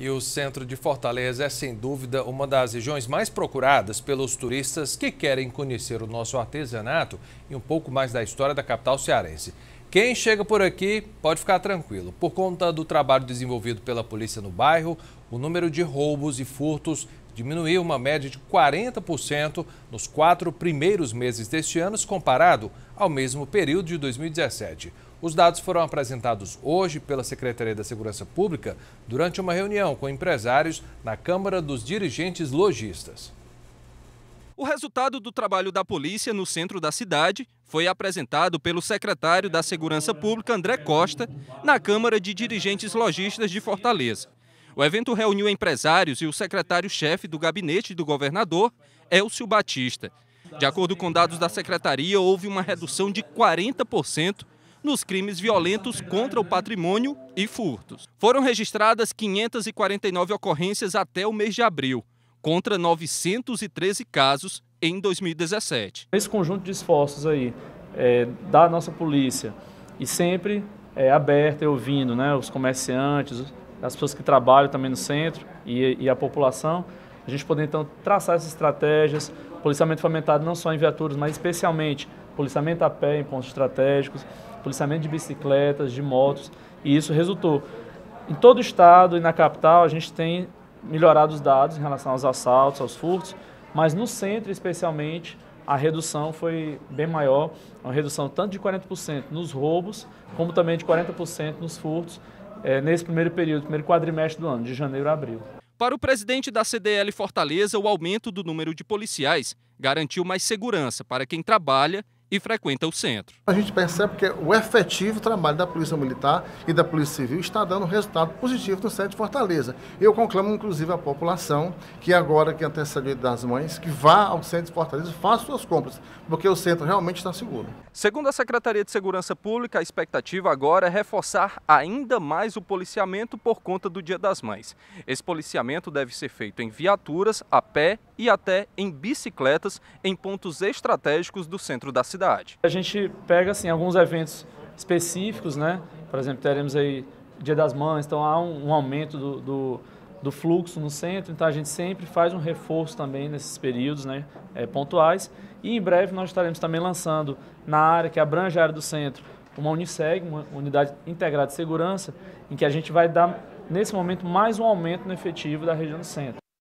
E o centro de Fortaleza é, sem dúvida, uma das regiões mais procuradas pelos turistas que querem conhecer o nosso artesanato e um pouco mais da história da capital cearense. Quem chega por aqui pode ficar tranquilo. Por conta do trabalho desenvolvido pela polícia no bairro, o número de roubos e furtos diminuiu uma média de 40% nos quatro primeiros meses deste ano, comparado ao mesmo período de 2017. Os dados foram apresentados hoje pela Secretaria da Segurança Pública durante uma reunião com empresários na Câmara dos Dirigentes Logistas. O resultado do trabalho da polícia no centro da cidade foi apresentado pelo secretário da Segurança Pública, André Costa, na Câmara de Dirigentes Logistas de Fortaleza. O evento reuniu empresários e o secretário-chefe do gabinete do governador, Elcio Batista. De acordo com dados da secretaria, houve uma redução de 40% nos crimes violentos contra o patrimônio e furtos. Foram registradas 549 ocorrências até o mês de abril, contra 913 casos em 2017. Esse conjunto de esforços aí é, da nossa polícia e sempre é, aberta e ouvindo né, os comerciantes, as pessoas que trabalham também no centro e, e a população, a gente poder, então, traçar essas estratégias, policiamento fomentado não só em viaturas, mas especialmente policiamento a pé em pontos estratégicos, policiamento de bicicletas, de motos, e isso resultou. Em todo o estado e na capital, a gente tem melhorado os dados em relação aos assaltos, aos furtos, mas no centro, especialmente, a redução foi bem maior, uma redução tanto de 40% nos roubos, como também de 40% nos furtos, é, nesse primeiro período, primeiro quadrimestre do ano, de janeiro a abril. Para o presidente da CDL Fortaleza, o aumento do número de policiais garantiu mais segurança para quem trabalha e frequenta o centro. A gente percebe que o efetivo trabalho da Polícia Militar e da Polícia Civil está dando resultado positivo no centro de Fortaleza. Eu conclamo, inclusive, a população que agora que antecedeu das mães, que vá ao centro de Fortaleza e faça suas compras, porque o centro realmente está seguro. Segundo a Secretaria de Segurança Pública, a expectativa agora é reforçar ainda mais o policiamento por conta do Dia das Mães. Esse policiamento deve ser feito em viaturas, a pé e até em bicicletas em pontos estratégicos do centro da cidade cidade. A gente pega assim alguns eventos específicos, né? Por exemplo, teremos aí Dia das Mães, então há um, um aumento do, do, do, fluxo no centro, então a gente sempre faz um reforço também nesses períodos né, é, pontuais. E em breve nós estaremos também lançando na área que abrange a área do centro uma Uniseg, uma Unidade Integrada de Segurança, em que a gente vai dar, nesse momento, mais um aumento no efetivo da região do centro.